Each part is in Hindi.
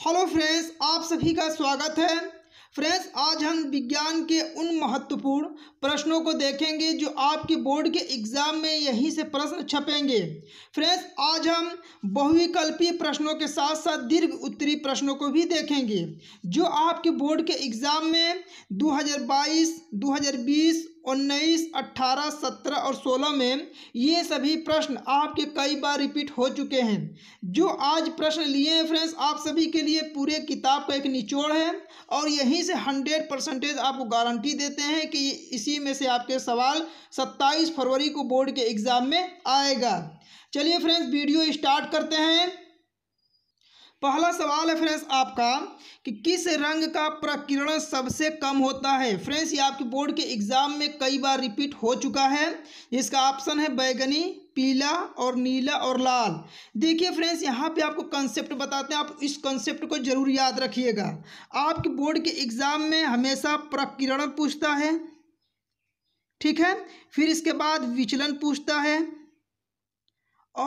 हेलो फ्रेंड्स आप सभी का स्वागत है फ्रेंड्स आज हम विज्ञान के उन महत्वपूर्ण प्रश्नों को देखेंगे जो आपके बोर्ड के एग्जाम में यहीं से प्रश्न छपेंगे फ्रेंड्स आज हम बहुविकल्पीय प्रश्नों के साथ साथ दीर्घ उत्तरी प्रश्नों को भी देखेंगे जो आपके बोर्ड के एग्जाम में 2022, 2020 उन्नीस अट्ठारह सत्रह और सोलह में ये सभी प्रश्न आपके कई बार रिपीट हो चुके हैं जो आज प्रश्न लिए हैं फ्रेंड्स आप सभी के लिए पूरे किताब का एक निचोड़ है और यहीं से हंड्रेड परसेंटेज आपको गारंटी देते हैं कि इसी में से आपके सवाल सत्ताईस फरवरी को बोर्ड के एग्ज़ाम में आएगा चलिए फ्रेंड्स वीडियो स्टार्ट करते हैं पहला सवाल है फ्रेंड्स आपका कि किस रंग का प्रकिरण सबसे कम होता है फ्रेंड्स ये आपके बोर्ड के एग्जाम में कई बार रिपीट हो चुका है इसका ऑप्शन है बैगनी पीला और नीला और लाल देखिए फ्रेंड्स यहाँ पे आपको कंसेप्ट बताते हैं आप इस कंसेप्ट को जरूर याद रखिएगा आपके बोर्ड के एग्ज़ाम में हमेशा प्रकिरण पूछता है ठीक है फिर इसके बाद विचलन पूछता है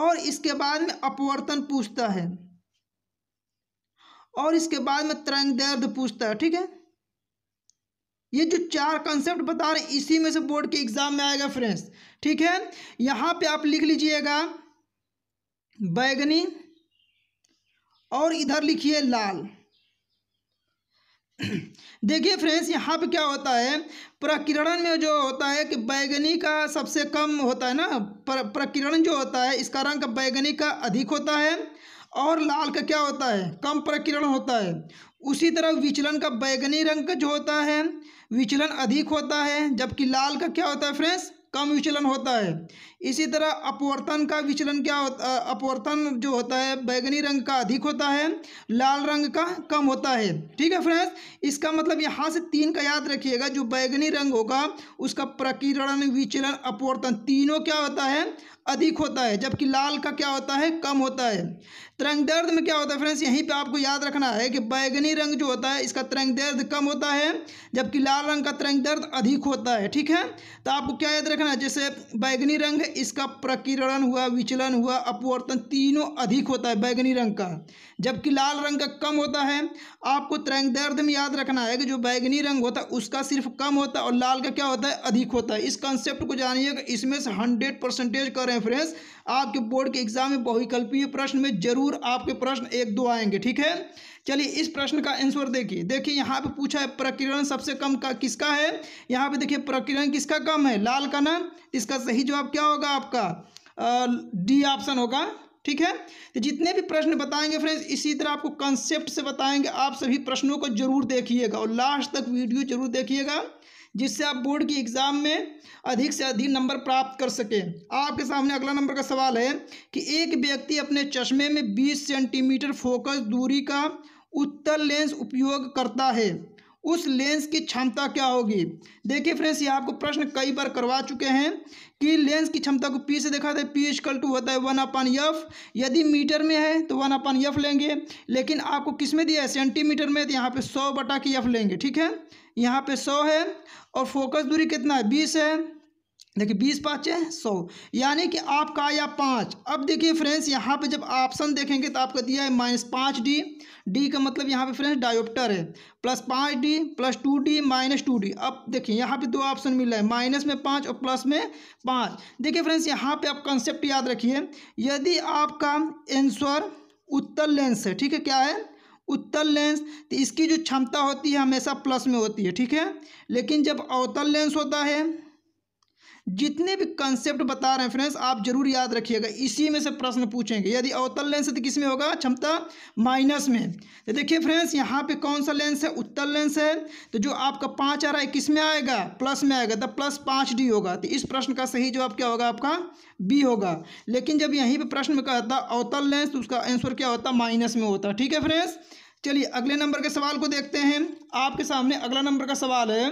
और इसके बाद में अपवर्तन पूछता है और इसके बाद में तरंग दर्द पूछता है ठीक है ये जो चार कंसेप्ट बता रहे हैं इसी में से बोर्ड के एग्जाम में आएगा फ्रेंड्स ठीक है यहां पे आप लिख लीजिएगा बैगनी और इधर लिखिए लाल देखिए फ्रेंड्स यहाँ पे क्या होता है प्रकिरण में जो होता है कि बैगनी का सबसे कम होता है ना प्रकिरण जो होता है इसका रंग बैगनी का अधिक होता है और लाल का क्या होता है कम प्रकिरण होता है उसी तरह विचलन का बैगनी रंग का जो होता है विचलन अधिक होता है जबकि लाल का क्या होता है फ्रेंड्स कम विचलन होता है इसी तरह अपवर्तन का विचलन क्या होता अपवर्तन जो होता है बैगनी रंग का अधिक होता है लाल रंग का कम होता है ठीक है फ्रेंड्स इसका मतलब यहाँ से तीन का याद रखिएगा जो बैगनी रंग होगा उसका प्रकीर्णन विचलन अपवर्तन तीनों क्या होता है अधिक होता है जबकि लाल का क्या होता है कम होता है तरंग दर्द में क्या होता है फ्रेंड्स यहीं पे आपको याद रखना है कि बैगनी रंग जो होता है इसका तरंग दर्द कम होता है जबकि लाल रंग का तरंग दर्द अधिक होता है ठीक है तो आपको क्या याद रखना है जैसे बैगनी रंग है इसका प्रकीर्णन हुआ विचलन हुआ अपवर्तन तीनों अधिक होता है बैगनी रंग का जबकि लाल रंग का कम होता है आपको तरंग दर्द में याद रखना है कि जो बैगनी रंग होता है उसका सिर्फ कम होता है और लाल का क्या होता है अधिक होता है इस कंसेप्ट को जानिएगा इसमें से हंड्रेड परसेंटेज करें हैं फ्रेंड्स आपके बोर्ड के एग्जाम में बहुविकल्पीय प्रश्न में जरूर आपके प्रश्न एक दो आएंगे ठीक है चलिए इस प्रश्न का आंसर देखिए देखिए यहाँ पे पूछा है प्रकिरण सबसे कम का किसका है यहाँ पे देखिए प्रकिरण किसका कम है लाल का ना इसका सही जवाब क्या होगा आपका डी ऑप्शन होगा ठीक है तो जितने भी प्रश्न बताएंगे फ्रेंड्स इसी तरह आपको कंसेप्ट से बताएंगे आप सभी प्रश्नों को जरूर देखिएगा और लास्ट तक वीडियो जरूर देखिएगा जिससे आप बोर्ड की एग्ज़ाम में अधिक से अधिक नंबर प्राप्त कर सकें आपके सामने अगला नंबर का सवाल है कि एक व्यक्ति अपने चश्मे में बीस सेंटीमीटर फोकस दूरी का उत्तर लेंस उपयोग करता है उस लेंस की क्षमता क्या होगी देखिए फ्रेंड्स ये आपको प्रश्न कई बार करवा चुके हैं कि लेंस की क्षमता को पी से देखा था पी इजकल टू होता है वन अपन यफ यदि मीटर में है तो वन अपन यफ लेंगे लेकिन आपको किस में दिया है सेंटीमीटर में तो यहाँ पे सौ बटा की यफ लेंगे ठीक है यहाँ पे सौ है और फोकस दूरी कितना है बीस है देखिए बीस पाँच है सौ यानी कि आपका या पाँच अब देखिए फ्रेंड्स यहाँ पे जब ऑप्शन देखेंगे तो आपका दिया है माइनस पाँच डी डी का मतलब यहाँ पे फ्रेंड्स डायोप्टर है प्लस पाँच D plus two D minus two D अब देखिए यहाँ पे दो ऑप्शन मिल रहा है माइनस में पाँच और प्लस में पाँच देखिए फ्रेंड्स यहाँ पर आप कंसेप्ट याद रखिए यदि आपका एंसर उत्तर लेंस है ठीक है क्या है उत्तल लेंस तो इसकी जो क्षमता होती है हमेशा प्लस में होती है ठीक है लेकिन जब अवतल लेंस होता है जितने भी कंसेप्ट बता रहे हैं फ्रेंड्स आप जरूर याद रखिएगा इसी में से प्रश्न पूछेंगे यदि अवतल लेंस है तो किस में होगा क्षमता माइनस में तो देखिए फ्रेंड्स यहाँ पे कौन सा लेंस है उत्तल लेंस है तो जो आपका पाँच आ रहा है किस में आएगा प्लस में आएगा तो प्लस पाँच डी होगा तो इस प्रश्न का सही जवाब क्या होगा आपका बी होगा लेकिन जब यहीं पर प्रश्न में कहता अवतल लेंस तो उसका आंसर क्या होता माइनस में होता ठीक है फ्रेंड्स चलिए अगले नंबर के सवाल को देखते हैं आपके सामने अगला नंबर का सवाल है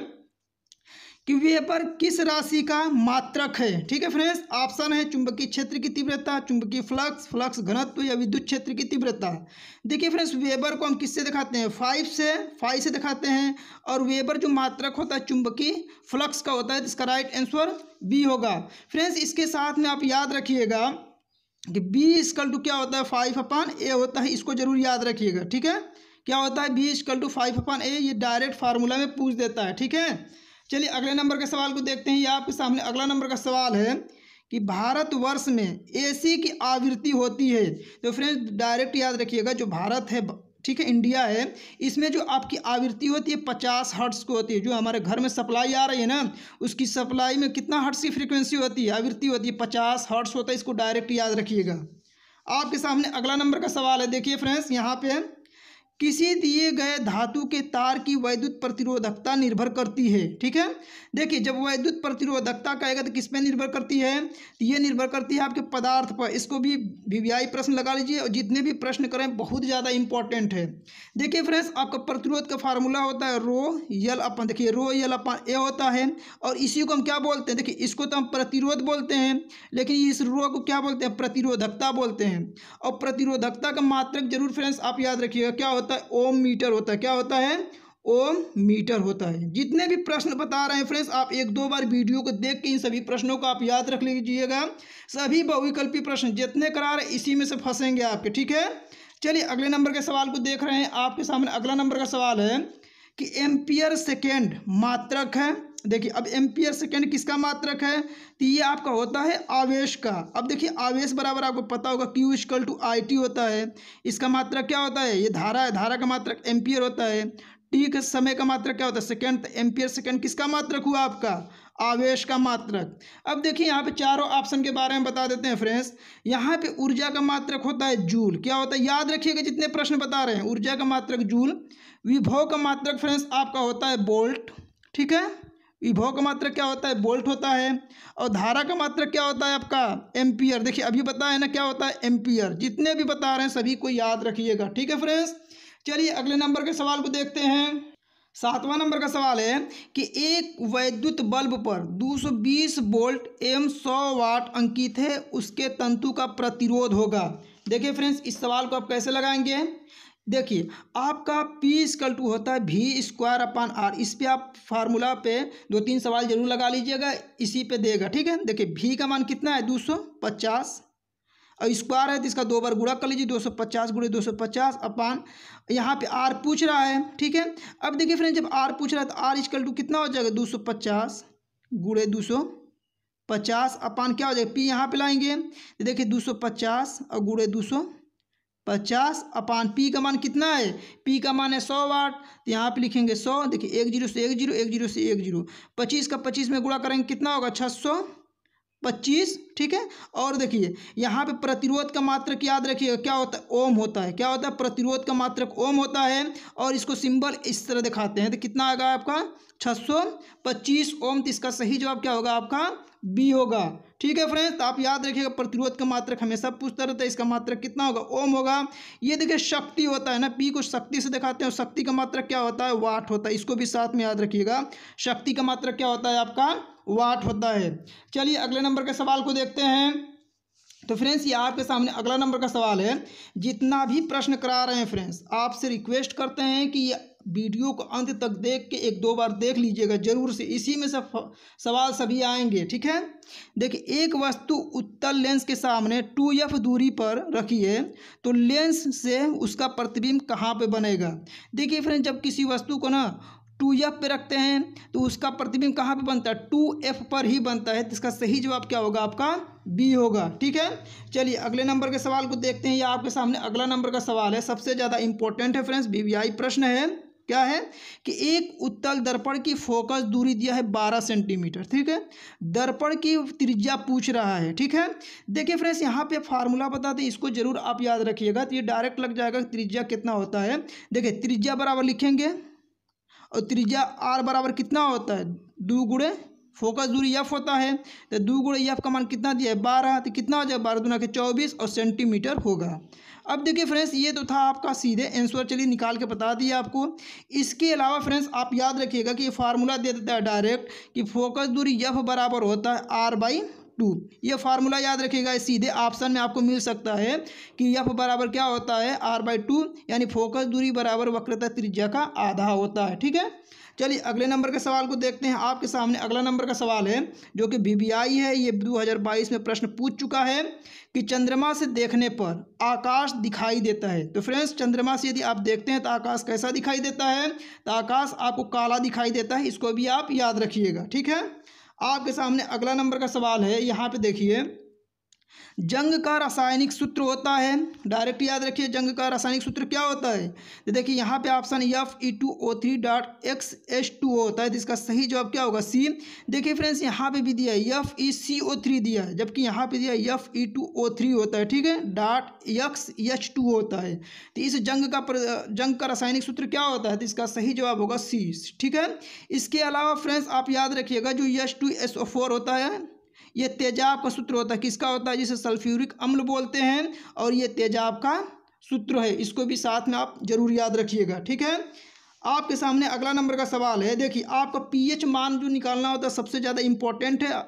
कि वेपर किस राशि का मात्रक है ठीक है फ्रेंड्स ऑप्शन है चुंबकीय क्षेत्र की तीव्रता चुंबकीय फ्लक्स फ्लक्स घनत्व या विद्युत क्षेत्र की तीव्रता देखिए फ्रेंड्स वेबर को हम किससे दिखाते हैं फाइव से फाइव से दिखाते हैं और वेबर जो मात्रक होता है चुंबकीय फ्लक्स का होता है तो इसका राइट आंसर बी होगा फ्रेंड्स इसके साथ में आप याद रखिएगा कि बी स्कल टू क्या होता है फाइव अपान ए होता है इसको जरूर याद रखिएगा ठीक है क्या होता है B is equal to five upon A ये डायरेक्ट फार्मूला में पूछ देता है ठीक है चलिए अगले नंबर के सवाल को देखते हैं ये आपके सामने अगला नंबर का सवाल है कि भारतवर्ष में एसी की आवृत्ति होती है तो फ्रेंड्स डायरेक्ट याद रखिएगा जो भारत है ठीक है इंडिया है इसमें जो आपकी आवृत्ति होती है पचास हर्ट्स को होती है जो हमारे घर में सप्लाई आ रही है ना उसकी सप्लाई में कितना हर्ट्स की फ्रीक्वेंसी होती है आवृत्ति होती है पचास हर्ट्स होता है इसको डायरेक्ट याद रखिएगा आपके सामने अगला नंबर का सवाल है देखिए फ्रेंड्स यहाँ पे किसी दिए गए धातु के तार की वैद्युत प्रतिरोधकता निर्भर करती है ठीक है देखिए जब वैद्युत प्रतिरोधकता कहेगा तो किस पे निर्भर करती है तो ये निर्भर करती है आपके पदार्थ पर इसको भी वीवीआई प्रश्न लगा लीजिए और जितने भी प्रश्न करें बहुत ज़्यादा इंपॉर्टेंट है देखिए फ्रेंड्स आपका प्रतिरोध का फार्मूला होता है रो यल अपन देखिए रो यल अपन ए होता है और इसी को हम क्या बोलते हैं देखिए इसको तो हम प्रतिरोध बोलते हैं लेकिन इस रो को क्या बोलते हैं प्रतिरोधकता बोलते हैं और प्रतिरोधकता का मात्रक जरूर फ्रेंड्स आप याद रखिएगा क्या होता होता है ओम मीटर होता है क्या होता है ओम मीटर होता है जितने भी प्रश्न बता रहे हैं फ्रेंड्स आप एक दो बार वीडियो को देख के इन सभी प्रश्नों को आप याद रख लीजिएगा सभी बहुविकल्पी प्रश्न जितने करा रहे इसी में से फंसेंगे आपके ठीक है चलिए अगले नंबर के सवाल को देख रहे हैं आपके सामने अगला नंबर का सवाल है कि एम्पियर सेकेंड मात्रक है देखिए अब एम्पियर सेकेंड किसका मात्रक है तो ये आपका होता है आवेश का अब देखिए आवेश बराबर आपको पता होगा Q is equal to I T होता है इसका मात्रक क्या होता है ये धारा है धारा का मात्रक एम्पियर होता है टी के समय का मात्रक क्या होता है सेकेंड तो एम्पियर सेकेंड किसका मात्रक हुआ आपका आवेश का मात्रक अब देखिए यहाँ पे चारों ऑप्शन के बारे में बता देते हैं फ्रेंड्स यहाँ पे ऊर्जा का मात्रक होता है जूल क्या होता है याद रखिएगा जितने प्रश्न बता रहे हैं ऊर्जा का मात्रक जूल विभव का मात्रक फ्रेंड्स आपका होता है बोल्ट ठीक है विभव का मात्र क्या होता है बोल्ट होता है और धारा का मात्र क्या होता है आपका एम्पियर देखिए अभी बताया ना क्या होता है एम्पियर जितने भी बता रहे हैं सभी को याद रखिएगा ठीक है फ्रेंड्स चलिए अगले नंबर के सवाल को देखते हैं सातवां नंबर का सवाल है कि एक वैद्युत बल्ब पर 220 वोल्ट एम 100 वाट अंकित है उसके तंतु का प्रतिरोध होगा देखिए फ्रेंड्स इस सवाल को आप कैसे लगाएंगे देखिए आपका पी स्क्ल टू होता है भी स्क्वायर अपान आर इस पे आप फार्मूला पे दो तीन सवाल जरूर लगा लीजिएगा इसी पे देगा ठीक है देखिए भी का मान कितना है दो सौ पचास और स्क्वायर है तो इसका दो बार गुड़ा कर लीजिए दो सौ पचास गुड़े दो सौ पचास अपान यहाँ पे आर पूछ रहा है ठीक है अब देखिए फ्रेंड जब आर पूछ रहा है तो आर स्क्ल टू कितना हो जाएगा दो सौ पचास गुड़े दो सौ पचास अपान क्या हो जाएगा पी यहाँ पर लाएंगे देखिए दो सौ पचास और गुड़े दो सौ पचास अपान पी का मान कितना है पी का मान है सौ वाट तो यहाँ पे लिखेंगे सौ देखिए एक जीरो से एक जीरो एक जीरो से एक जीरो पच्चीस का पच्चीस में गुणा करेंगे कितना होगा छः सौ पच्चीस ठीक है और देखिए यहाँ पे प्रतिरोध का मात्रक याद रखिएगा क्या होता है ओम होता है क्या होता है प्रतिरोध का मात्रक ओम होता है और इसको सिंबल इस तरह दिखाते हैं तो कितना आएगा आपका छः सौ पच्चीस ओम तो इसका सही जवाब क्या होगा आपका बी होगा ठीक है फ्रेंड्स तो आप याद रखिएगा प्रतिरोध का मात्रक हमेशा पूछता रहता है इसका मात्रक कितना होगा ओम होगा ये देखिए शक्ति होता है ना पी को शक्ति से दिखाते हैं शक्ति का मात्रक क्या होता है वाट होता है इसको भी साथ में याद रखिएगा शक्ति का मात्रक क्या होता है आपका वाट होता है चलिए अगले नंबर के सवाल को देखते हैं तो फ्रेंड्स ये आपके सामने अगला नंबर का सवाल है जितना भी प्रश्न करा रहे हैं फ्रेंड्स आपसे रिक्वेस्ट करते हैं कि ये वीडियो को अंत तक देख के एक दो बार देख लीजिएगा जरूर से इसी में सब सवाल सभी आएंगे ठीक है देखिए एक वस्तु उत्तल लेंस के सामने टू एफ दूरी पर रखिए तो लेंस से उसका प्रतिबिंब कहाँ पे बनेगा देखिए फ्रेंड जब किसी वस्तु को ना टू एफ पे रखते हैं तो उसका प्रतिबिंब कहाँ पे बनता है टू एफ पर ही बनता है तो इसका सही जवाब क्या होगा आपका बी होगा ठीक है चलिए अगले नंबर के सवाल को देखते हैं या आपके सामने अगला नंबर का सवाल है सबसे ज़्यादा इंपॉर्टेंट है फ्रेंड्स वी प्रश्न है क्या है कि एक उत्तल दर्पण की फोकस दूरी दिया है बारह सेंटीमीटर ठीक है दर्पण की त्रिज्या पूछ रहा है ठीक है देखिए फ्रेंड्स यहाँ पे फार्मूला बताते हैं इसको जरूर आप याद रखिएगा तो ये डायरेक्ट लग जाएगा त्रिज्या कितना होता है देखिए त्रिज्या बराबर लिखेंगे और त्रिज्या आर बराबर कितना होता है दो गुड़े फोकस दूरी यफ होता है तो दो गुड़े यफ का मान कितना दिया है बारह तो कितना हो जाएगा बारह दुना के चौबीस और सेंटीमीटर होगा अब देखिए फ्रेंड्स ये तो था आपका सीधे आंसर चलिए निकाल के बता दिया आपको इसके अलावा फ्रेंड्स आप याद रखिएगा कि ये फार्मूला दे देता है डायरेक्ट कि फोकस दूरी यफ बराबर होता है आर बाई टू ये फार्मूला याद रखिएगा सीधे ऑप्शन में आपको मिल सकता है कि यफ बराबर क्या होता है आर बाई टू यानी फोकस दूरी बराबर वक्रता त्रिज्या का आधा होता है ठीक है चलिए अगले नंबर के सवाल को देखते हैं आपके सामने अगला नंबर का सवाल है जो कि बीबीआई है ये 2022 में प्रश्न पूछ चुका है कि चंद्रमा से देखने पर आकाश दिखाई देता है तो फ्रेंड्स चंद्रमा से यदि आप देखते हैं तो आकाश कैसा दिखाई देता है तो आकाश आपको काला दिखाई देता है इसको भी आप याद रखिएगा ठीक है आपके सामने अगला नंबर का सवाल है यहाँ पे देखिए जंग का रासायनिक सूत्र होता है डायरेक्ट याद रखिए जंग का रासायनिक सूत्र क्या होता है तो देखिए यहाँ पे option F E two O three dot X H two O होता है तो इसका सही जवाब क्या होगा सी देखिए फ्रेंड्स यहाँ पे भी दिया है एफ ई सी ओ थ्री दिया है जबकि यहाँ पे दिया F E two O three होता है ठीक है डॉट एक्स एच टू होता है तो इस जंग का जंग का रासायनिक सूत्र क्या होता है तो इसका सही जवाब होगा सी ठीक है इसके अलावा फ्रेंड्स आप याद रखिएगा जो H two S O four होता है ये तेजाब का सूत्र होता है किसका होता है जिसे सल्फ्यूरिक अम्ल बोलते हैं और ये तेजाब का सूत्र है इसको भी साथ में आप जरूर याद रखिएगा ठीक है आपके सामने अगला नंबर का सवाल है देखिए आपका पी मान जो निकालना होता है सबसे ज़्यादा इंपॉर्टेंट है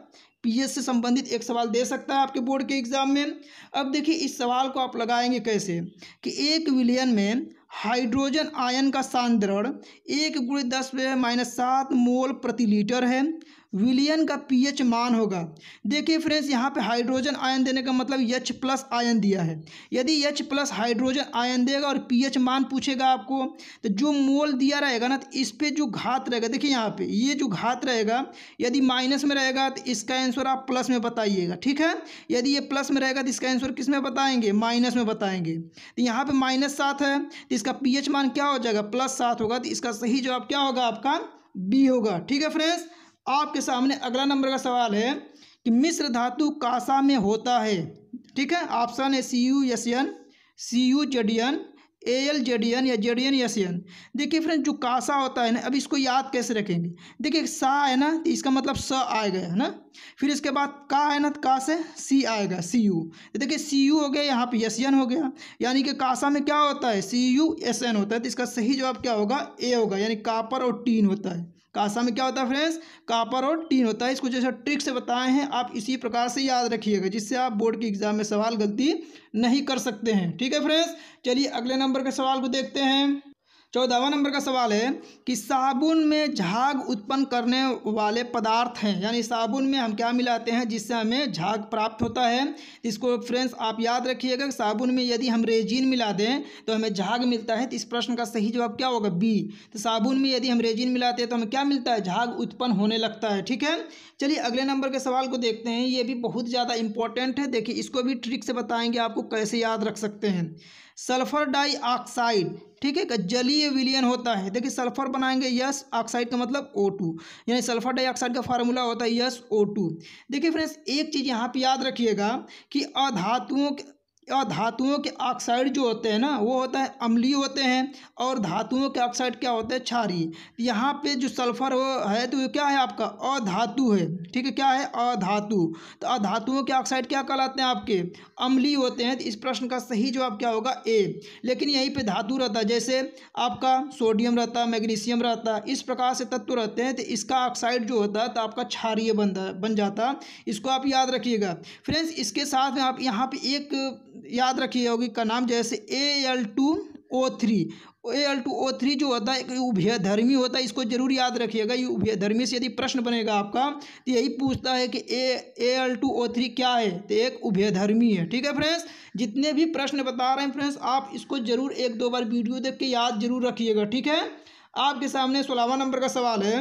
पी से संबंधित एक सवाल दे सकता है आपके बोर्ड के एग्ज़ाम में अब देखिए इस सवाल को आप लगाएंगे कैसे कि एक विलियन में हाइड्रोजन आयन का सांद्रण एक गुड़े दस माइनस सात मोल प्रति लीटर है विलियन का पीएच मान होगा देखिए फ्रेंड्स यहाँ पे हाइड्रोजन आयन देने का मतलब यच प्लस आयन दिया है यदि यच प्लस हाइड्रोजन आयन देगा और पीएच मान पूछेगा आपको तो जो मोल दिया रहेगा ना तो इस पर जो घात रहेगा देखिए यहाँ पे ये जो घात रहेगा यदि माइनस में रहेगा तो इसका आंसर आप प्लस में बताइएगा ठीक है यदि ये प्लस में रहेगा तो इसका आंसर किस में बताएंगे माइनस में बताएंगे तो यहाँ पर माइनस सात है तो इसका पी मान क्या हो जाएगा प्लस सात होगा तो इसका सही जवाब क्या होगा आपका बी होगा ठीक है फ्रेंड्स आपके सामने अगला नंबर का सवाल है कि मिश्र धातु कासा में होता है ठीक है ऑप्शन है C U S N C U Z N A L Z N या जेड एन एस एन देखिए फ्रेंड जो कासा होता है ना अब इसको याद कैसे रखेंगे देखिए सा है ना तो इसका मतलब स आएगा है ना फिर इसके बाद का है ना तो का से सी आएगा सी यू देखिए सी यू हो गया यहाँ पे एस एन हो गया यानी कि कासा में क्या होता है सी यू एस एन होता है तो इसका सही जवाब क्या होगा ए होगा यानी कापर और टीन होता है कासा में क्या होता है फ्रेंड्स कापर और टीन होता है इसको जैसे ट्रिक से बताए हैं आप इसी प्रकार से याद रखिएगा जिससे आप बोर्ड के एग्जाम में सवाल गलती नहीं कर सकते हैं ठीक है फ्रेंड्स चलिए अगले नंबर के सवाल को देखते हैं चौदहवा नंबर का सवाल है कि साबुन में झाग उत्पन्न करने वाले पदार्थ हैं यानी साबुन में हम क्या मिलाते हैं जिससे हमें झाग प्राप्त होता है इसको फ्रेंड्स आप याद रखिएगा साबुन में यदि हम रेजिन मिला दें तो हमें झाग मिलता है तो इस प्रश्न का सही जवाब क्या होगा बी तो साबुन में यदि हम रेजिन मिलाते हैं तो हमें क्या मिलता है झाग उत्पन्न होने लगता है ठीक है चलिए अगले नंबर के सवाल को देखते हैं ये भी बहुत ज़्यादा इंपॉर्टेंट है देखिए इसको भी ट्रिक से बताएंगे आपको कैसे याद रख सकते हैं सल्फर डाइऑक्साइड ठीक है जलीय विलियन होता है देखिए सल्फर बनाएंगे यस ऑक्साइड का मतलब ओ टू यानी सल्फर डाइऑक्साइड का फार्मूला होता है यस ओ टू देखिए फ्रेंड्स एक चीज़ यहाँ पे याद रखिएगा कि अधातुओं और धातुओं के ऑक्साइड जो होते हैं ना वो होता है अम्लीय होते हैं और धातुओं के ऑक्साइड क्या होते हैं छारी यहाँ पे जो सल्फर वो है तो क्या है आपका अधातु है ठीक है क्या है अधातु तो अधातुओं के ऑक्साइड क्या कहलाते हैं आपके अम्लीय होते हैं तो इस प्रश्न का सही जवाब क्या होगा ए लेकिन यहीं पर धातु रहता है जैसे आपका सोडियम रहता है मैग्नीशियम रहता है इस प्रकार से तत्व रहते हैं तो इसका ऑक्साइड जो होता है तो आपका क्षारीय बन जाता इसको आप याद रखिएगा फ्रेंड्स इसके साथ में आप यहाँ पर एक याद रखिए यौगिक का नाम जैसे A L two O three A L two O three जो होता है उभय उभयधर्मी होता है इसको जरूर याद रखिएगा ये उभयधर्मी से यदि प्रश्न बनेगा आपका तो यही पूछता है कि A A L two O three क्या है तो एक उभयधर्मी है ठीक है फ्रेंड्स जितने भी प्रश्न बता रहे हैं फ्रेंड्स आप इसको जरूर एक दो बार वीडियो देख के याद जरूर रखिएगा ठीक है आपके सामने सोलहवा नंबर का सवाल है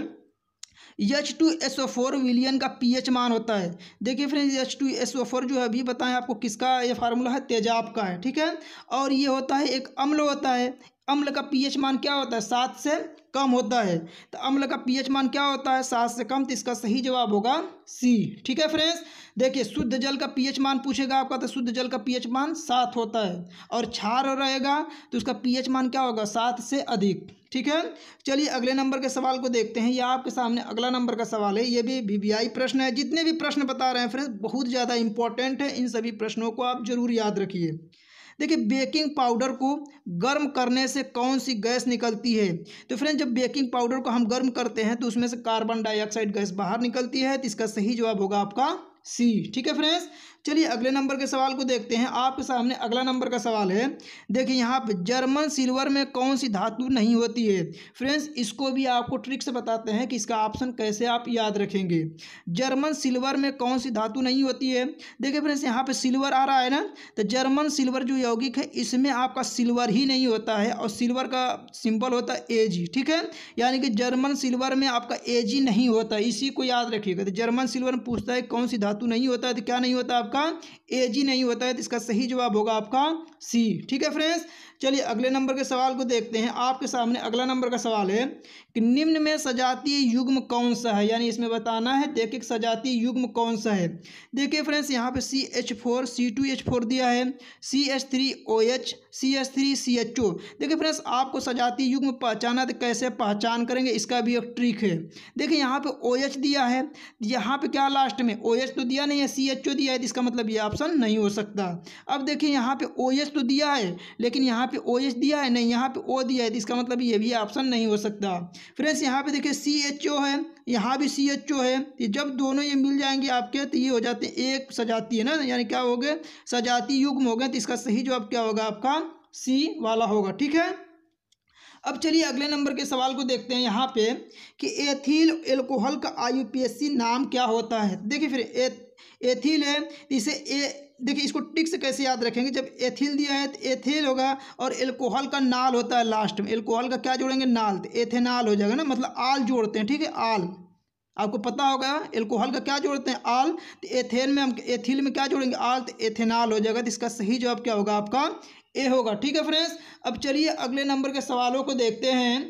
H two S O four विलियन का पी एच मान होता है देखिए friends H two S O four जो है अभी बताएं आपको किसका ये फार्मूला है तेजाब का है ठीक है और ये होता है एक अम्ल होता है अम्ल का पीएच मान क्या होता है सात से कम होता है तो अम्ल का पीएच मान क्या होता है सात से कम तो इसका सही जवाब होगा सी ठीक है फ्रेंड्स देखिए शुद्ध जल का पीएच मान पूछेगा आपका तो शुद्ध जल का पीएच मान सात होता है और छार रहेगा तो उसका पीएच मान क्या होगा सात से अधिक ठीक है चलिए अगले नंबर के सवाल को देखते हैं यह आपके सामने अगला नंबर का सवाल है ये भी वीवीआई प्रश्न है जितने भी प्रश्न बता रहे हैं फ्रेंड्स बहुत ज़्यादा इंपॉर्टेंट है इन सभी प्रश्नों को आप जरूर याद रखिए देखिए बेकिंग पाउडर को गर्म करने से कौन सी गैस निकलती है तो फ्रेंड्स जब बेकिंग पाउडर को हम गर्म करते हैं तो उसमें से कार्बन डाइऑक्साइड गैस बाहर निकलती है तो इसका सही जवाब होगा आपका सी ठीक है फ्रेंड्स चलिए अगले नंबर के सवाल को देखते हैं आपके सामने अगला नंबर का सवाल है देखिए यहाँ पर जर्मन सिल्वर में कौन सी धातु नहीं होती है फ्रेंड्स इसको भी आपको ट्रिक से बताते हैं कि इसका ऑप्शन कैसे आप याद रखेंगे जर्मन सिल्वर में कौन सी धातु नहीं होती है देखिए फ्रेंड्स यहाँ पर सिल्वर आ रहा है ना तो जर्मन सिल्वर जो यौगिक है इसमें आपका सिल्वर ही नहीं होता है और सिल्वर का सिंपल होता है ए ठीक है यानी कि जर्मन सिल्वर में आपका ए नहीं होता इसी को याद रखिएगा तो जर्मन सिल्वर में पूछता है कौन सी धातु नहीं होता है तो क्या नहीं होता आपका आपका ए जी नहीं होता है तो इसका सही जवाब होगा आपका सी ठीक है फ्रेंड्स चलिए अगले नंबर के सवाल को देखते हैं आपके सामने अगला नंबर का सवाल है कि निम्न में सजातीय युग्म कौन सा है यानी इसमें बताना है देखिए सजातीय युग्म कौन सा है देखिए फ्रेंड्स यहाँ पे C H four C two H four दिया है C H three O H C H three C H O देखिए फ्रेंड्स आपको सजातीय युग्म पहचाना तो कैसे पहचान करेंगे इसका भी एक ट्रिक है देखिए यहाँ पे ओ एच दिया है यहाँ पे क्या लास्ट में ओ एच तो दिया नहीं है सी एच ओ दिया है तो इसका मतलब ये ऑप्शन नहीं हो सकता अब देखिए यहाँ पे ओ एच तो दिया है लेकिन यहाँ यहाँ पे ओ एच दिया है नहीं यहाँ पे ओ दिया है तो इसका मतलब ये भी ऑप्शन नहीं हो सकता फ्रेंड्स यहाँ पे देखिए सी एच ओ है यहाँ भी सी एच ओ है तो जब दोनों ये मिल जाएंगे आपके तो ये हो जाते हैं एक सजाती है ना यानी क्या हो गए सजाती युग्म हो गए तो इसका सही जवाब क्या होगा आपका सी वाला होगा ठीक है अब चलिए अगले नंबर के सवाल को देखते हैं यहाँ पे कि एथिल एल्कोहल का आईयूपीएससी नाम क्या होता है देखिए फिर ए, एथिल है इसे ए देखिए इसको टिक से कैसे याद रखेंगे जब एथिल दिया है तो एथिल होगा और एल्कोहल का नाल होता है लास्ट में एल्कोहल का क्या जोड़ेंगे नाल तो एथेनाल हो जाएगा ना मतलब आल जोड़ते हैं ठीक है आल आपको पता होगा एल्कोहल का क्या जोड़ते हैं आल तो एथेन में हम एथिल में क्या जोड़ेंगे आल तो एथेनाल हो जाएगा तो इसका सही जवाब क्या होगा आपका ए होगा ठीक है फ्रेंड्स अब चलिए अगले नंबर के सवालों को देखते हैं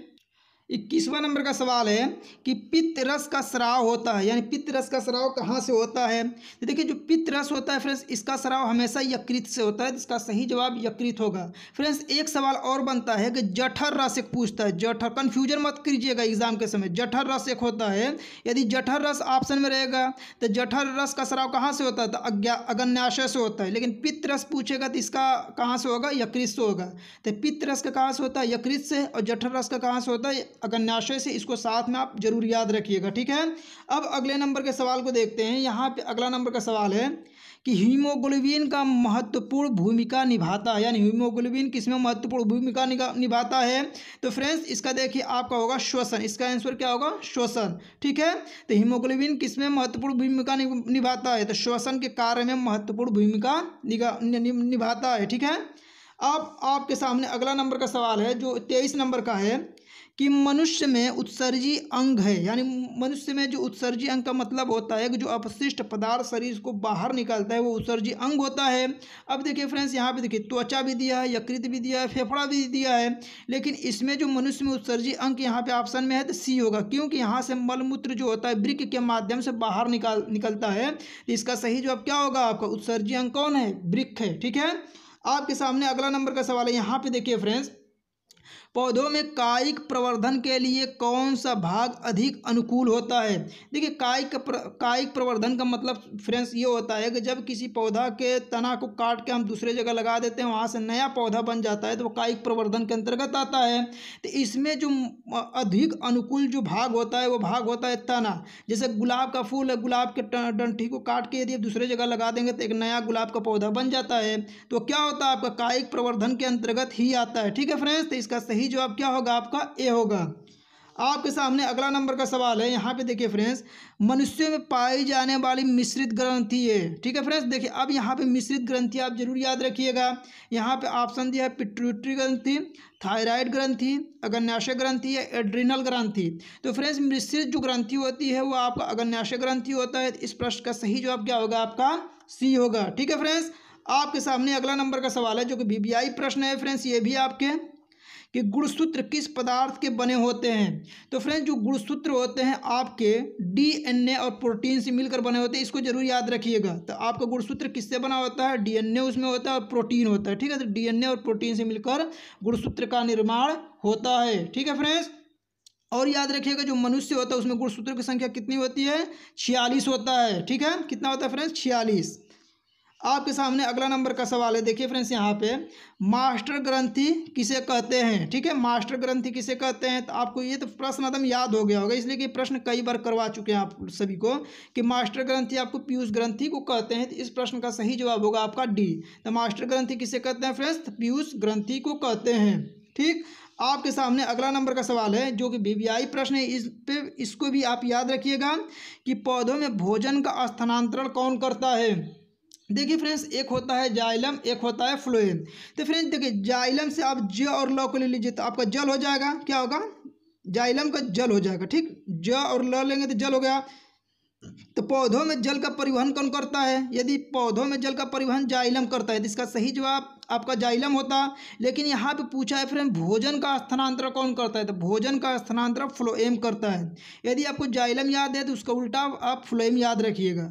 इक्कीसवा नंबर का सवाल है कि पित्त रस का स्राव होता है यानी पित्त रस का स्राव कहाँ से होता है तो देखिए जो पित्त रस होता है फ्रेंड्स इसका स्राव हमेशा यकृत से होता है इसका सही जवाब यकृत होगा फ्रेंड्स एक सवाल और बनता है कि जठर रस एक पूछता है जठर कन्फ्यूजन मत कीजिएगा एग्जाम के समय जठर रस एक होता है यदि जठर रस ऑप्शन में रहेगा तो जठर रस का स्राव कहाँ से होता है तो अज्ञा अगन्याशय से होता है लेकिन पित्त रस पूछेगा तो इसका कहाँ से होगा यकृत से होगा तो पित्त रस का कहाँ से होता है यकृत से और जठर रस का कहाँ से होता है अगन्याशय से इसको साथ में आप जरूर याद रखिएगा ठीक है अब अगले नंबर के सवाल को देखते हैं यहाँ पे अगला नंबर का सवाल है कि हीमोग्लोबिन का महत्वपूर्ण भूमिका निभाता है यानी हीमोग्लोबिन किसमें महत्वपूर्ण भूमिका निभाता है तो फ्रेंड्स इसका देखिए आपका होगा श्वसन इसका आंसर क्या होगा श्वसन ठीक है तो हीमोग्लोबिन किसमें महत्वपूर्ण भूमिका निभाता है तो श्वसन के कार्य में महत्वपूर्ण भूमिका निभाता है ठीक है अब आपके सामने अगला नंबर का सवाल है जो तेईस नंबर का है कि मनुष्य में उत्सर्जी अंग है यानी मनुष्य में जो उत्सर्जी अंग का मतलब होता है कि जो अपशिष्ट पदार्थ शरीर को बाहर निकालता है वो उत्सर्जी अंग होता है अब देखिए फ्रेंड्स यहाँ पे देखिए त्वचा भी दिया है यकृत भी दिया है फेफड़ा भी दिया है लेकिन इसमें जो मनुष्य में उत्सर्जी अंग यहाँ पे ऑप्शन में है तो सी होगा क्योंकि यहाँ से मलमूत्र जो होता है वृक्क के माध्यम से बाहर निकाल निकलता है तो इसका सही जवाब क्या होगा आपका उत्सर्जी अंग कौन है वृक्क है ठीक है आपके सामने अगला नंबर का सवाल है यहाँ पे देखिए फ्रेंड्स पौधों में कायिक प्रवर्धन के लिए कौन सा भाग अधिक अनुकूल होता है देखिए कायिक प्र, कायिक प्रवर्धन का मतलब फ्रेंड्स ये होता है कि जब किसी पौधा के तना को काट के हम दूसरे जगह लगा देते हैं वहाँ से नया पौधा बन जाता है तो वो कायिक प्रवर्धन के अंतर्गत आता है तो इसमें जो अधिक अनुकूल जो भाग होता है वो भाग होता है तना जैसे गुलाब का फूल है गुलाब के डंठी को काट के यदि दूसरे जगह लगा देंगे तो एक नया गुलाब का पौधा बन जाता है तो क्या होता है आपका कायिक प्रवर्धन के अंतर्गत ही आता है ठीक है फ्रेंड्स तो इसका सही सही जवाब क्या होगा आपका ए होगा आपके सामने अगला नंबर का सवाल है यहाँ पे देखिए फ्रेंड्स मनुष्य में पाई जाने वाली मिश्रित ग्रंथि है ठीक है फ्रेंड्स देखिए अब यहाँ पे मिश्रित ग्रंथि आप जरूर याद रखिएगा यहाँ पे ऑप्शन दिया है पिट्यूटरी ग्रंथि थायराइड ग्रंथि अगन्याशय ग्रंथि या एड्रिनल ग्रंथि तो फ्रेंड्स मिश्रित जो ग्रंथि होती है वो आपका अगन्याशय ग्रंथि होता है इस प्रश्न का सही जवाब क्या होगा आपका सी होगा ठीक है फ्रेंड्स आपके सामने अगला नंबर का सवाल है जो कि बी प्रश्न है फ्रेंड्स ये भी आपके कि गुणसूत्र किस पदार्थ के बने होते हैं तो फ्रेंड्स जो गुणसूत्र होते हैं आपके डीएनए और प्रोटीन से मिलकर बने होते हैं इसको जरूर याद रखिएगा तो आपका गुणसूत्र किससे बना होता है डीएनए उसमें होता है और प्रोटीन होता है ठीक है तो डीएनए और प्रोटीन से मिलकर गुणसूत्र का निर्माण होता है ठीक है फ्रेंड्स और याद रखिएगा जो मनुष्य होता है उसमें गुणसूत्र की संख्या कितनी होती है छियालीस होता है ठीक है कितना होता है फ्रेंड्स छियालीस आपके सामने अगला नंबर का सवाल है देखिए फ्रेंड्स यहाँ पे मास्टर ग्रंथि किसे कहते हैं ठीक है मास्टर ग्रंथि किसे कहते हैं तो आपको ये तो प्रश्न एकदम याद हो गया होगा इसलिए कि प्रश्न कई बार करवा चुके हैं आप सभी को कि मास्टर ग्रंथि आपको पीयूष ग्रंथि को कहते हैं तो इस प्रश्न का सही जवाब होगा आपका डी तो मास्टर ग्रंथि किसे कहते हैं फ्रेंड्स तो पीयूष ग्रंथि को कहते हैं ठीक आपके सामने अगला नंबर का सवाल है जो कि बीबीआई प्रश्न है इस पे इसको भी आप याद रखिएगा कि पौधों में भोजन का स्थानांतरण कौन करता है देखिए फ्रेंड्स एक होता है जाइलम एक होता है फ्लोएम तो फ्रेंड्स देखिए जाइलम से आप ज और ल को ले लीजिए तो आपका जल हो जाएगा क्या होगा जाइलम का जल हो जाएगा ठीक ज और ल लेंगे तो जल हो गया तो पौधों में जल का परिवहन कौन करता है यदि पौधों में जल का परिवहन जाइलम करता है तो इसका सही जवाब आपका जाइलम होता लेकिन यहाँ पे पूछा है फ्रेंड भोजन का स्थानांतरण कौन करता है तो भोजन का स्थानांतरण फ्लोएम करता है यदि आपको जाइलम याद है तो उसका उल्टा आप फ्लोएम याद रखिएगा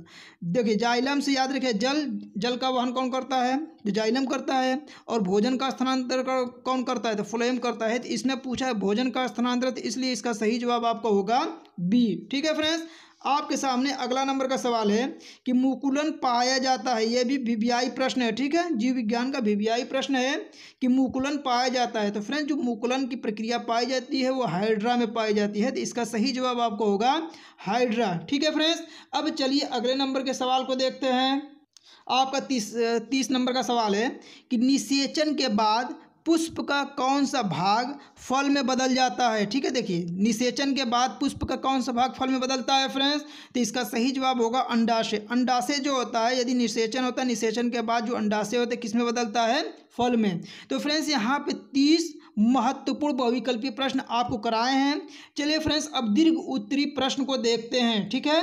देखिए जाइलम से याद रखिए जल जल का वहन कौन करता है तो जाइलम करता है और भोजन का स्थानांतरण कौन करता है तो फ्लोएम करता है तो इसमें पूछा है भोजन का स्थानांतरण तो इसलिए इसका सही जवाब आपका होगा बी ठीक है फ्रेंड्स आपके सामने अगला नंबर का सवाल है कि मुकुलन पाया जाता है यह भी वीवीआई प्रश्न है ठीक है जीव विज्ञान का वीवीआई प्रश्न है कि मुकुलन पाया जाता है तो फ्रेंड जो मुकुलन की प्रक्रिया पाई जाती है वो हाइड्रा में पाई जाती है तो इसका सही जवाब आपको होगा हाइड्रा ठीक है फ्रेंड्स अब चलिए अगले नंबर के सवाल को देखते हैं आपका तीस तीस नंबर का सवाल है कि निषेचन के बाद पुष्प का कौन सा भाग फल में बदल जाता है ठीक है देखिए निषेचन के बाद पुष्प का कौन सा भाग फल में बदलता है फ्रेंड्स तो इसका सही जवाब होगा अंडाशय अंडाशय जो होता है यदि निषेचन होता है निषेचन के बाद जो अंडाशय होता है किस में बदलता है फल में तो फ्रेंड्स यहाँ पे तीस महत्वपूर्ण बहुविकल्पीय प्रश्न आपको कराए हैं चलिए फ्रेंड्स अब दीर्घ उत्तरी प्रश्न को देखते हैं ठीक है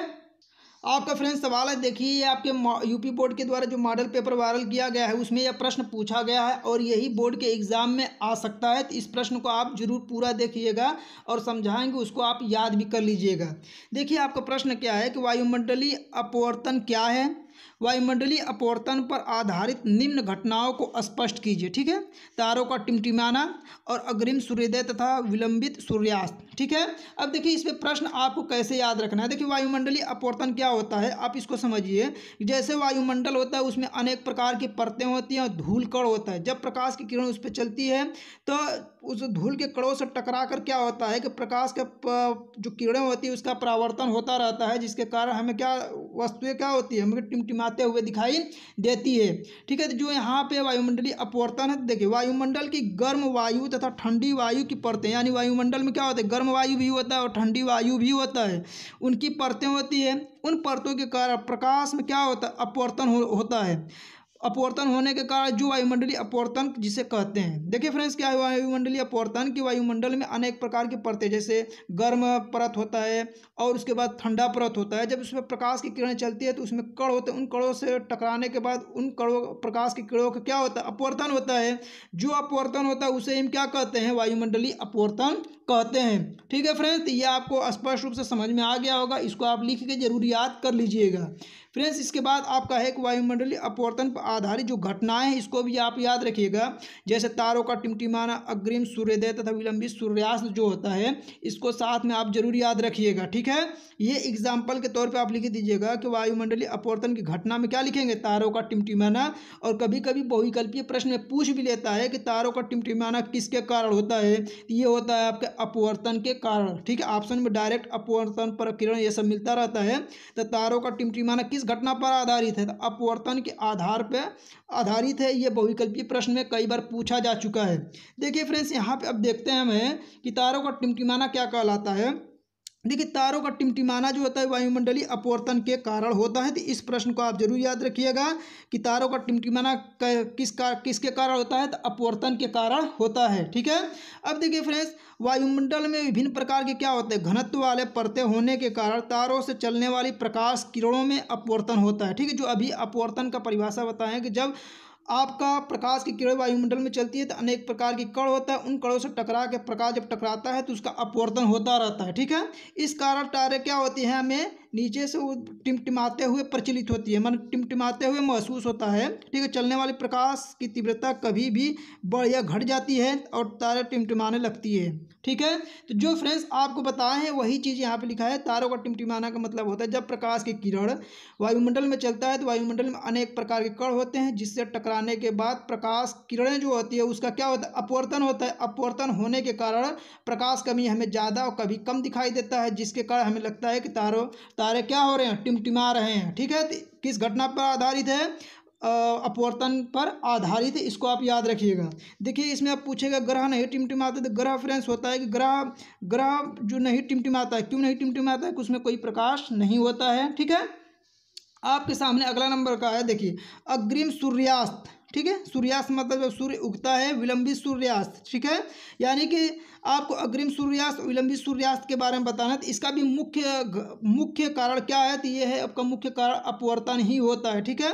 आपका फ्रेंड्स सवाल है देखिए ये आपके यूपी बोर्ड के द्वारा जो मॉडल पेपर वायरल किया गया है उसमें यह प्रश्न पूछा गया है और यही बोर्ड के एग्जाम में आ सकता है तो इस प्रश्न को आप जरूर पूरा देखिएगा और समझाएंगे उसको आप याद भी कर लीजिएगा देखिए आपका प्रश्न क्या है कि वायुमंडली अपवर्तन क्या है वायुमंडलीय अपवर्तन पर आधारित निम्न घटनाओं को स्पष्ट कीजिए ठीक है तारों का टिमटिमाना और अग्रिम सूर्योदय तथा विलंबित सूर्यास्त ठीक है अब देखिए इसमें प्रश्न आपको कैसे याद रखना है देखिए वायुमंडलीय अपवर्तन क्या होता है आप इसको समझिए जैसे वायुमंडल होता है उसमें अनेक प्रकार की परतें होती हैं और धूल कण होता है जब प्रकाश की किरण उस पर चलती है तो उस धूल के कड़ों से टकरा कर क्या होता है कि प्रकाश के जो किरणें होती है उसका परावर्तन होता रहता है जिसके कारण हमें क्या वस्तुएं क्या होती है हमें टिमटिमा आते हुए दिखाई देती है ठीक है तो जो यहाँ पे वायुमंडलीय अपवर्तन है तो देखिए वायुमंडल की गर्म वायु तथा ठंडी वायु की परतें यानी वायुमंडल में क्या होता है गर्म वायु भी होता है और ठंडी वायु भी होता है उनकी परतें होती है उन परतों के कारण प्रकाश में क्या होता है अपवर्तन होता है अपवर्तन होने के कारण जो वायुमंडलीय अपवर्तन जिसे कहते हैं देखिए फ्रेंड्स क्या है वायुमंडलीय अपवर्तन की वायुमंडल में अनेक प्रकार की परतें जैसे गर्म परत होता है और उसके बाद ठंडा परत होता है जब उसमें प्रकाश की किरणें चलती है तो उसमें कड़ होते हैं उन कड़ों से टकराने के बाद उन कड़ों प्रकाश की किरणों का क्या होता है अपवर्तन होता है जो अपवर्तन होता है उसे हम क्या कहते हैं वायुमंडलीय अपवर्तन कहते हैं ठीक है फ्रेंड्स तो ये आपको स्पष्ट रूप से समझ में आ गया होगा इसको आप लिख के जरूर याद कर लीजिएगा फ्रेंड्स इसके बाद आपका है कि वायुमंडलीय अपवर्तन पर आधारित जो घटनाएं हैं इसको भी आप याद रखिएगा जैसे तारों का टिमटिमाना अग्रिम सूर्योदय तथा विलंबित सूर्यास्त जो होता है इसको साथ में आप जरूर याद रखिएगा ठीक है ये एग्जाम्पल के तौर पर आप लिख दीजिएगा कि वायुमंडलीय अपवर्तन की घटना में क्या लिखेंगे तारों का टिमटिमाना और कभी कभी बहुविकल्पीय प्रश्न पूछ भी लेता है कि तारों का टिमटिमाना किसके कारण होता है ये होता है आपके अपवर्तन के कारण ठीक है ऑप्शन में डायरेक्ट अपवर्तन प्रकिरण ये सब मिलता रहता है तो तारों का टिमटिमाना किस किस घटना पर आधारित है तो अपवर्तन के आधार पर आधारित है ये बहुविकल्पीय प्रश्न में कई बार पूछा जा चुका है देखिए फ्रेंड्स यहाँ पे अब देखते हैं हमें कि तारों का टिमटिमाना क्या कहलाता है देखिए तारों का टिमटिमाना जो होता है वायुमंडलीय अपवर्तन के कारण होता है तो इस प्रश्न को आप जरूर याद रखिएगा कि तारों का टिमटिमाना किस का किसके कारण होता है तो अपवर्तन के कारण होता है ठीक है अब देखिए फ्रेंड्स वायुमंडल में विभिन्न प्रकार के क्या होते हैं घनत्व वाले परतें होने के कारण तारों से चलने वाली प्रकाश किरणों में अपवर्तन होता है ठीक है जो अभी अपवर्तन का परिभाषा बताएं कि जब आपका प्रकाश की किरण वायुमंडल में चलती है तो अनेक प्रकार की कण होता है उन कणों से टकरा के प्रकाश जब टकराता है तो उसका अपवर्तन होता रहता है ठीक है इस कारण तारे क्या होती हैं हमें नीचे से वो टिमटिमाते हुए प्रचलित होती है मन टिमटिमाते हुए महसूस होता है ठीक है चलने वाले प्रकाश की तीव्रता कभी भी बढ़ या घट जाती है और तारे टिमटिमाने लगती है ठीक है तो जो फ्रेंड्स आपको बताए हैं वही चीज़ यहाँ पे लिखा है तारों का टिमटिमाना का मतलब होता है जब प्रकाश के किरण वायुमंडल में चलता है तो वायुमंडल में अनेक प्रकार के कण होते हैं जिससे टकराने के बाद प्रकाश किरणें जो होती है उसका क्या होता है अपवर्तन होता है अपवर्तन होने के कारण प्रकाश कमी हमें ज़्यादा और कभी कम दिखाई देता है जिसके कारण हमें लगता है कि तारों तारे क्या हो रहे हैं टिमटिमा रहे हैं ठीक है तो किस घटना पर आधारित है अपवर्तन पर आधारित इसको आप याद रखिएगा देखिए इसमें आप पूछेगा ग्रह नहीं टिमटिमाते तो ग्रह फ्रेंस होता है कि ग्रह ग्रह जो नहीं टिमटिमाता है क्यों नहीं टिमटिमाता है कि उसमें कोई प्रकाश नहीं होता है ठीक है आपके सामने अगला नंबर का है देखिए अग्रिम सूर्यास्त ठीक है सूर्यास्त मतलब जब सूर्य उगता है विलंबित सूर्यास्त ठीक है यानी कि आपको अग्रिम सूर्यास्त विलंबित सूर्यास्त के बारे में बताना है तो इसका भी मुख्य मुख्य कारण क्या है तो ये है आपका मुख्य कारण अपवर्तन ही होता है ठीक है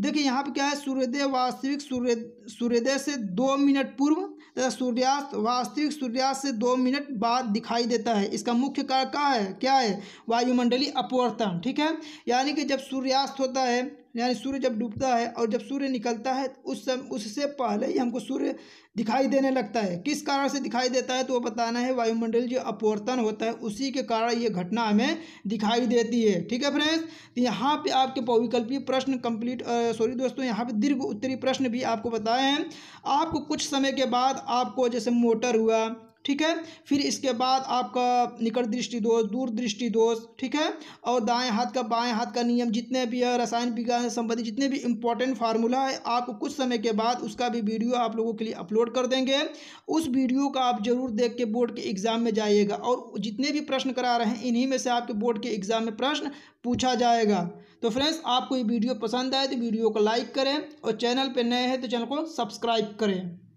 देखिए यहाँ पे क्या है सूर्योदय वास्तविक सूर्य सूर्योदय से दो मिनट पूर्व तथा सूर्यास्त वास्तविक सूर्यास्त से दो मिनट बाद दिखाई देता है इसका मुख्य कारण क्या है क्या है वायुमंडली अपवर्तन ठीक है यानी कि जब सूर्यास्त होता है यानी सूर्य जब डूबता है और जब सूर्य निकलता है उस समय उससे पहले ही हमको सूर्य दिखाई देने लगता है किस कारण से दिखाई देता है तो वो बताना है वायुमंडल जो अपवर्तन होता है उसी के कारण ये घटना हमें दिखाई देती है ठीक है फ्रेंड्स तो यहाँ पे आपके बहुविकल्पीय प्रश्न कंप्लीट सॉरी दोस्तों यहाँ पे दीर्घ उत्तरी प्रश्न भी आपको बताए हैं आपको कुछ समय के बाद आपको जैसे मोटर हुआ ठीक है फिर इसके बाद आपका निकट दृष्टि दोष दूर दृष्टि दोष ठीक है और दाएं हाथ का बाएं हाथ का नियम जितने भी है रसायन विज्ञान से संबंधित जितने भी इंपॉर्टेंट फार्मूला है आपको कुछ समय के बाद उसका भी वीडियो आप लोगों के लिए अपलोड कर देंगे उस वीडियो का आप जरूर देख के बोर्ड के एग्जाम में जाइएगा और जितने भी प्रश्न करा रहे हैं इन्हीं में से आपके बोर्ड के एग्जाम में प्रश्न पूछा जाएगा तो फ्रेंड्स आपको ये वीडियो पसंद आए तो वीडियो को लाइक करें और चैनल पर नए हैं तो चैनल को सब्सक्राइब करें